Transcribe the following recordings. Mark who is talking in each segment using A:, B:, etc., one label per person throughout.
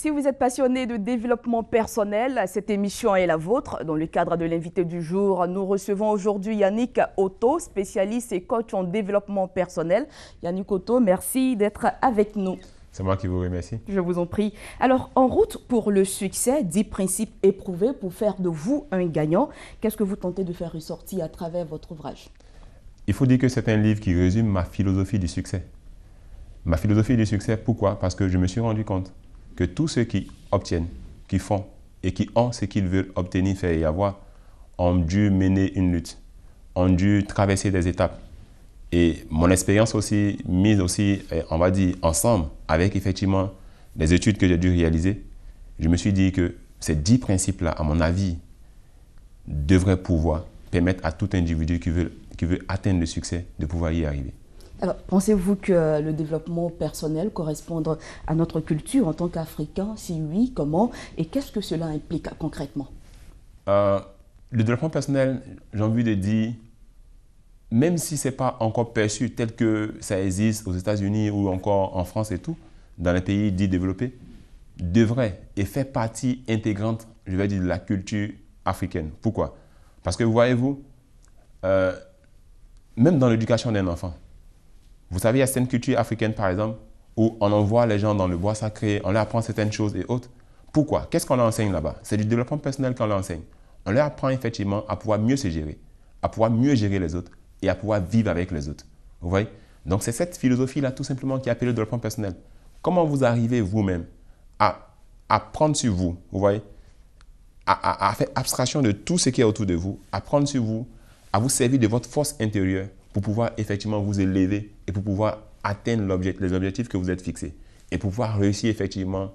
A: Si vous êtes passionné de développement personnel, cette émission est la vôtre. Dans le cadre de l'invité du jour, nous recevons aujourd'hui Yannick Otto, spécialiste et coach en développement personnel. Yannick Otto, merci d'être avec nous.
B: C'est moi qui vous remercie.
A: Je vous en prie. Alors, en route pour le succès, 10 principes éprouvés pour faire de vous un gagnant. Qu'est-ce que vous tentez de faire ressortir à travers votre ouvrage
B: Il faut dire que c'est un livre qui résume ma philosophie du succès. Ma philosophie du succès, pourquoi Parce que je me suis rendu compte que tous ceux qui obtiennent, qui font et qui ont ce qu'ils veulent obtenir, faire et avoir, ont dû mener une lutte, ont dû traverser des étapes. Et mon expérience aussi, mise aussi, euh, on va dire, ensemble avec effectivement les études que j'ai dû réaliser, je me suis dit que ces dix principes-là, à mon avis, devraient pouvoir permettre à tout individu qui veut, qui veut atteindre le succès de pouvoir y arriver.
A: Alors, pensez-vous que le développement personnel corresponde à notre culture en tant qu'Africain Si oui, comment Et qu'est-ce que cela implique concrètement
B: euh, Le développement personnel, j'ai envie de dire, même si ce n'est pas encore perçu tel que ça existe aux États-Unis ou encore en France et tout, dans les pays dits développés, devrait et fait partie intégrante, je vais dire, de la culture africaine. Pourquoi Parce que voyez-vous, euh, même dans l'éducation d'un enfant, vous savez, il y a certaines cultures africaines, par exemple, où on envoie les gens dans le bois sacré, on leur apprend certaines choses et autres. Pourquoi Qu'est-ce qu'on leur enseigne là-bas C'est du développement personnel qu'on leur enseigne. On leur apprend effectivement à pouvoir mieux se gérer, à pouvoir mieux gérer les autres et à pouvoir vivre avec les autres. Vous voyez Donc c'est cette philosophie-là tout simplement qui appelle appelée le développement personnel. Comment vous arrivez vous-même à apprendre sur vous, vous voyez à, à, faire abstraction de tout ce qui est autour de vous, à prendre sur vous, à vous servir de votre force intérieure pour pouvoir effectivement vous élever et pour pouvoir atteindre les objectifs que vous êtes fixés et pouvoir réussir effectivement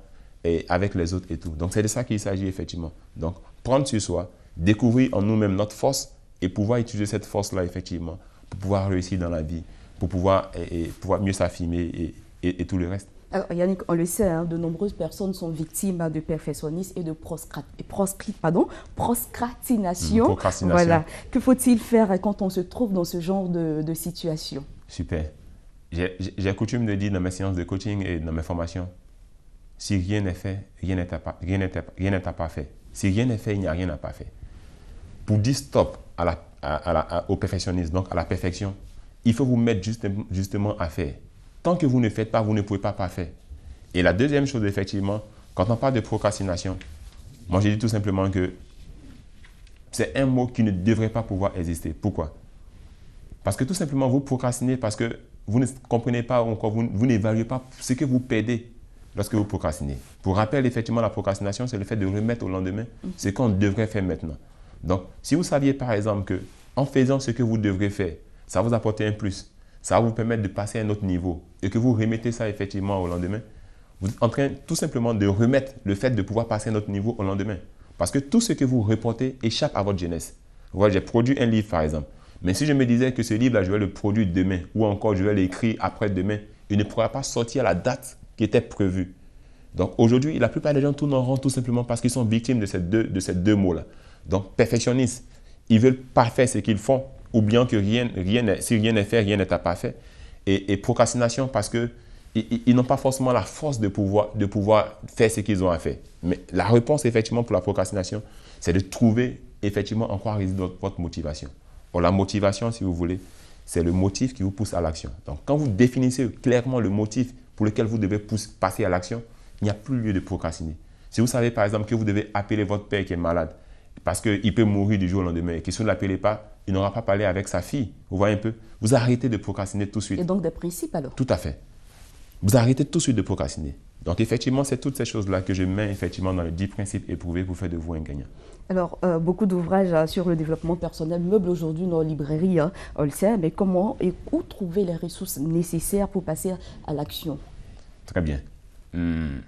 B: avec les autres et tout. Donc c'est de ça qu'il s'agit effectivement. Donc prendre sur soi, découvrir en nous-mêmes notre force et pouvoir utiliser cette force-là effectivement pour pouvoir réussir dans la vie, pour pouvoir, et, pouvoir mieux s'affirmer et, et tout le reste.
A: Yannick, on le sait, hein, de nombreuses personnes sont victimes hein, de perfectionnisme et de proscrit, pardon, proscratination. procrastination. Voilà. Que faut-il faire hein, quand on se trouve dans ce genre de, situation
B: Super. J'ai coutume de dire dans mes séances de coaching et dans mes formations, si rien n'est fait, rien n'est à, pas fait. Si rien n'est fait, il n'y a rien à pas fait. Pour dire stop à au perfectionnisme, donc à la perfection, il faut vous mettre justement à faire. Tant que vous ne faites pas, vous ne pouvez pas faire. Et la deuxième chose, effectivement, quand on parle de procrastination, moi j'ai dit tout simplement que c'est un mot qui ne devrait pas pouvoir exister. Pourquoi Parce que tout simplement, vous procrastinez parce que vous ne comprenez pas encore, vous, n'évaluez pas ce que vous perdez lorsque vous procrastinez. Pour rappel, effectivement, la procrastination, c'est le fait de remettre au lendemain ce qu'on devrait faire maintenant. Donc, si vous saviez par exemple que en faisant ce que vous devrez faire, ça vous apporte un plus, ça va vous permettre de passer à un autre niveau et que vous remettez ça effectivement au lendemain, vous êtes en train tout simplement de remettre le fait de pouvoir passer à un autre niveau au lendemain. Parce que tout ce que vous reportez échappe à votre jeunesse. Voilà, j'ai produit un livre par exemple. Mais si je me disais que ce livre-là, je vais le produire demain ou encore je vais l'écrire après-demain, il ne pourra pas sortir à la date qui était prévue. Donc aujourd'hui, la plupart des gens tournent en rond tout simplement parce qu'ils sont victimes de ces deux, de ces deux mots-là. Donc perfectionnistes, ils veulent faire ce qu'ils font oubliant que rien, rien si rien n'est fait, rien n'est à pas Et, et, procrastination parce que ils, n'ont pas forcément la force de pouvoir, de pouvoir faire ce qu'ils ont à faire. Mais la réponse, effectivement, pour la procrastination, c'est de trouver, effectivement, en quoi réside votre, motivation. la motivation, si vous voulez, c'est le motif qui vous pousse à l'action. Donc, quand vous définissez clairement le motif pour lequel vous devez passer à l'action, il n'y a plus lieu de procrastiner. Si vous savez, par exemple, que vous devez appeler votre père qui est malade, parce qu'il peut mourir du jour au lendemain. Et que si vous ne l'appelez pas, il n'aura pas parlé avec sa fille. Vous voyez un peu Vous arrêtez de procrastiner tout de suite. Et donc des principes alors Tout à fait. Vous arrêtez tout de suite de procrastiner. Donc effectivement, c'est toutes ces choses-là que je mets effectivement dans les 10 principes éprouvés pour faire de vous un gagnant.
A: Alors, euh, beaucoup d'ouvrages hein, sur le développement personnel meublent aujourd'hui nos librairies, on le sait, mais comment et où trouver les ressources nécessaires pour passer à l'action
B: Très bien. Hmm.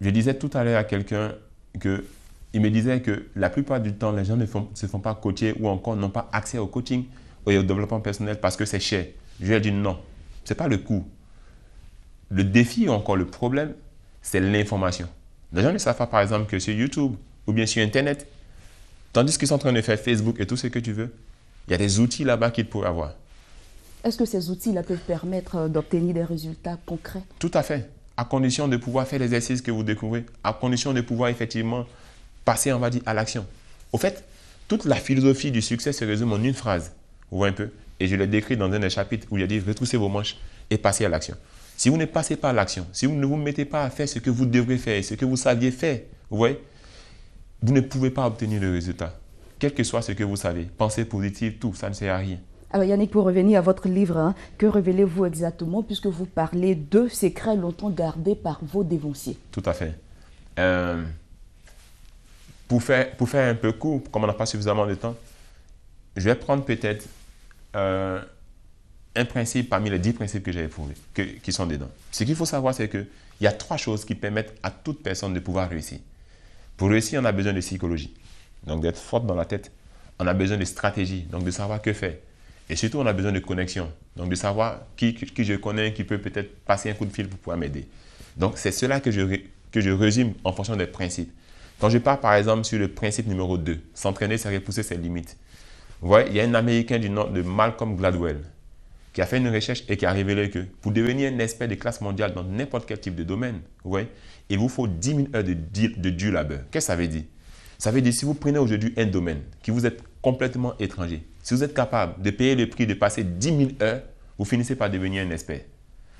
B: Je disais tout à l'heure à quelqu'un que il me disait que la plupart du temps, les gens ne se font pas coacher ou encore n'ont pas accès au coaching ou au développement personnel parce que c'est cher. Je lui ai dit non, ce n'est pas le coût. Le défi ou encore le problème, c'est l'information. Les gens ne savent pas, par exemple, que sur YouTube ou bien sur Internet, tandis qu'ils sont en train de faire Facebook et tout ce que tu veux, il y a des outils là-bas qu'ils pourraient avoir.
A: Est-ce que ces outils-là peuvent permettre euh, d'obtenir des résultats concrets
B: Tout à fait, à condition de pouvoir faire les exercices que vous découvrez, à condition de pouvoir effectivement passer, on va dire, à l'action. Au fait, toute la philosophie du succès se résume en une phrase. Vous voyez un peu Et je l'ai décrit dans un des chapitres où il a dit retroussez vos manches et passez à l'action. Si vous ne passez pas à l'action, si vous ne vous mettez pas à faire ce que vous devriez faire, ce que vous saviez faire, vous voyez, vous ne pouvez pas obtenir le résultat. Quel que soit ce que vous savez, Pensez positif, tout, ça ne sert à rien.
A: Alors Yannick, pour revenir à votre livre, hein, que révélez-vous exactement puisque vous parlez de secrets longtemps gardés par vos dévanciers
B: Tout à fait. Euh, pour faire, un peu court, comme on n'a pas suffisamment de temps, je vais prendre peut-être euh, un principe parmi les dix principes que j'ai éprouvés, qui sont dedans. Ce qu'il faut savoir, c'est qu'il y a trois choses qui permettent à toute personne de pouvoir réussir. Pour réussir, on a besoin de psychologie, donc d'être forte dans la tête. On a besoin de stratégie, donc de savoir que faire. Et surtout, on a besoin de connexion, donc de savoir qui, qui je connais, qui peut peut-être passer un coup de fil pour pouvoir m'aider. Donc, c'est cela que je, que je résume en fonction des principes. Quand je parle par exemple sur le principe numéro 2, s'entraîner, c'est repousser ses limites. Vous voyez, il y a un Américain du nom de Malcolm Gladwell qui a fait une recherche et qui a révélé que pour devenir un expert de classe mondiale dans n'importe quel type de domaine, vous il vous faut 10 000 heures de, de dur labeur. Qu'est-ce que ça veut dire Ça veut dire si vous prenez aujourd'hui un domaine qui vous est complètement étranger, si vous êtes capable de payer le prix de passer 10 000 heures, vous finissez par devenir un expert.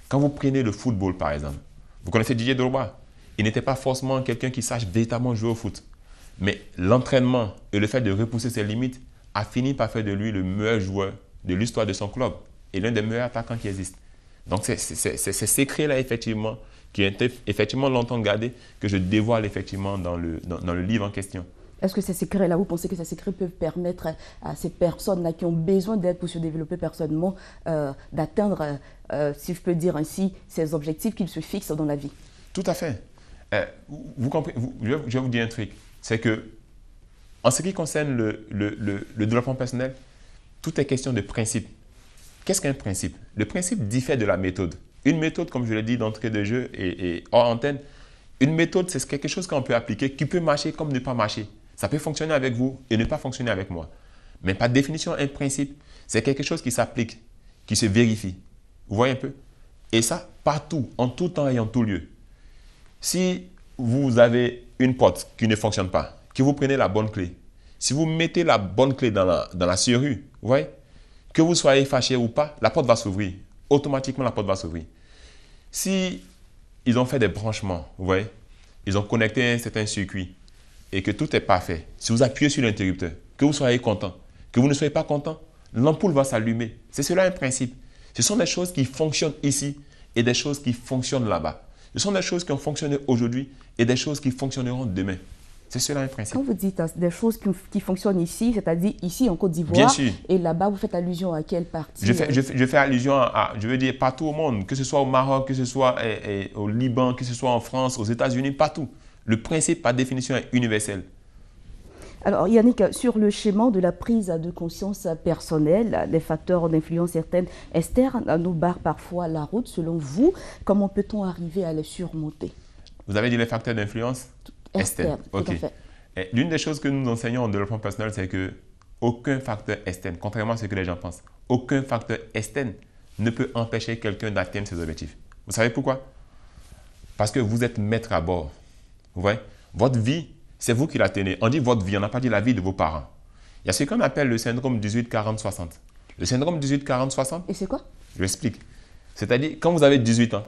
B: Quand vous prenez le football par exemple, vous connaissez Didier Drogba il n'était pas forcément quelqu'un qui sache véritablement jouer au foot. Mais l'entraînement et le fait de repousser ses limites a fini par faire de lui le meilleur joueur de l'histoire de son club et l'un des meilleurs attaquants qui existent. Donc c'est ces secrets-là, effectivement, qui été effectivement longtemps gardé, que je dévoile effectivement dans le, livre en question.
A: Est-ce que ces secrets-là, vous pensez que ces secrets peuvent permettre à, ces personnes-là qui ont besoin d'aide pour se développer personnellement, euh, d'atteindre, euh, euh, si je peux dire ainsi, ces objectifs qu'ils se fixent dans la vie Tout à fait.
B: Euh, je, vais vous dire un truc, c'est que en ce qui concerne le, développement personnel, tout est question de principe. Qu'est-ce qu'un principe Le principe diffère de la méthode. Une méthode, comme je l'ai dit d'entrée de jeu et, hors antenne, une méthode, c'est quelque chose qu'on peut appliquer, qui peut marcher comme ne pas marcher. Ça peut fonctionner avec vous et ne pas fonctionner avec moi. Mais par définition, un principe, c'est quelque chose qui s'applique, qui se vérifie. Vous voyez un peu Et ça, partout, en tout temps et en tout lieu. Si vous avez une porte qui ne fonctionne pas, que vous prenez la bonne clé, si vous mettez la bonne clé dans la, dans serrure, que vous soyez fâché ou pas, la porte va s'ouvrir. Automatiquement, la porte va s'ouvrir. Si ils ont fait des branchements, ils ont connecté un certain circuit et que tout est parfait, si vous appuyez sur l'interrupteur, que vous soyez content, que vous ne soyez pas content, l'ampoule va s'allumer. C'est cela un principe. Ce sont des choses qui fonctionnent ici et des choses qui fonctionnent là-bas. Ce sont des choses qui ont fonctionné aujourd'hui et des choses qui fonctionneront demain. C'est cela le principe. Quand vous dites hein, des choses qui,
A: fonctionnent ici, c'est-à-dire ici en Côte d'Ivoire, et là-bas, vous faites allusion à quelle partie je fais,
B: euh? allusion à, je veux dire, partout au monde, que ce soit au Maroc, que ce soit eh, eh, au Liban, que ce soit en France, aux États-Unis, partout. Le principe, par définition, est universel.
A: Alors Yannick, sur le schéma de la prise de conscience personnelle, les facteurs d'influence certaines externes nous barrent parfois la route. Selon vous, comment peut-on arriver à les surmonter
B: Vous avez dit les facteurs d'influence externes. Ok. L'une des choses que nous enseignons en développement personnel, c'est que aucun facteur externe, contrairement à ce que les gens pensent, aucun facteur externe ne peut empêcher quelqu'un d'atteindre ses objectifs. Vous savez pourquoi Parce que vous êtes maître à bord. Vous voyez Votre vie c'est vous qui la tenez. On dit votre vie, on n'a pas dit la vie de vos parents. Il y a ce qu'on appelle le syndrome 18-40-60. Le syndrome 18-40-60. Et c'est quoi Je l'explique. C'est-à-dire, quand vous avez 18 ans,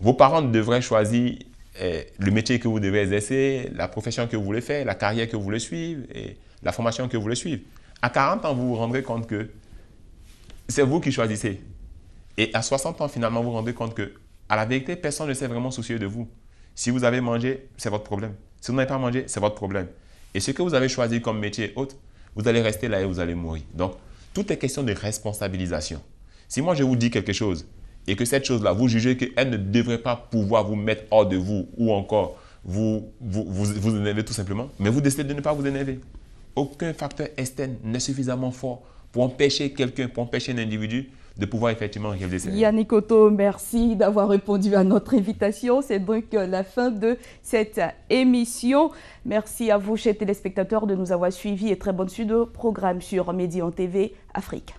B: vos parents devraient choisir eh, le métier que vous devez exercer, la profession que vous voulez faire, la carrière que vous voulez suivre et la formation que vous voulez suivre. À 40 ans, vous vous rendrez compte que c'est vous qui choisissez. Et à 60 ans, finalement, vous vous rendez compte que, à la vérité, personne ne s'est vraiment soucié de vous. Si vous avez mangé, c'est votre problème. Si vous n'avez pas mangé, c'est votre problème. Et ce que vous avez choisi comme métier et vous allez rester là et vous allez mourir. Donc, tout est question de responsabilisation. Si moi je vous dis quelque chose et que cette chose-là, vous jugez qu'elle ne devrait pas pouvoir vous mettre hors de vous ou encore vous vous, vous, vous énerver tout simplement, mais vous décidez de ne pas vous énerver. Aucun facteur externe n'est suffisamment fort pour empêcher quelqu'un, pour empêcher un individu de pouvoir effectivement réaliser ça.
A: Yannick Otto, merci d'avoir répondu à notre invitation. C'est donc euh, la fin de cette émission. Merci à vous, chers téléspectateurs, de nous avoir suivis et très bonne suite de programme sur Médian TV Afrique.